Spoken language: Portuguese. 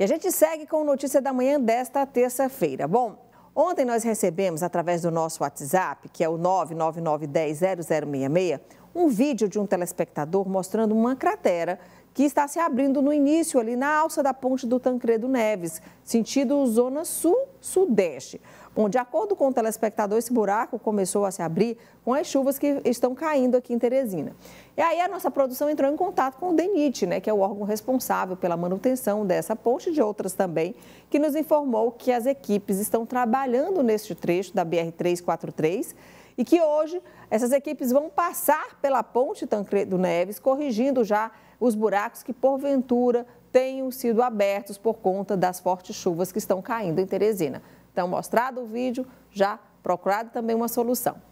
E a gente segue com notícia da manhã desta terça-feira. Bom, ontem nós recebemos, através do nosso WhatsApp, que é o 999100066, um vídeo de um telespectador mostrando uma cratera que está se abrindo no início, ali na alça da ponte do Tancredo Neves, sentido zona sul-sudeste. Bom, de acordo com o telespectador, esse buraco começou a se abrir com as chuvas que estão caindo aqui em Teresina. E aí a nossa produção entrou em contato com o DENIT, né, que é o órgão responsável pela manutenção dessa ponte e de outras também, que nos informou que as equipes estão trabalhando neste trecho da BR-343 e que hoje essas equipes vão passar pela Ponte Tancredo Neves, corrigindo já os buracos que porventura tenham sido abertos por conta das fortes chuvas que estão caindo em Teresina. Então, mostrado o vídeo, já procurado também uma solução.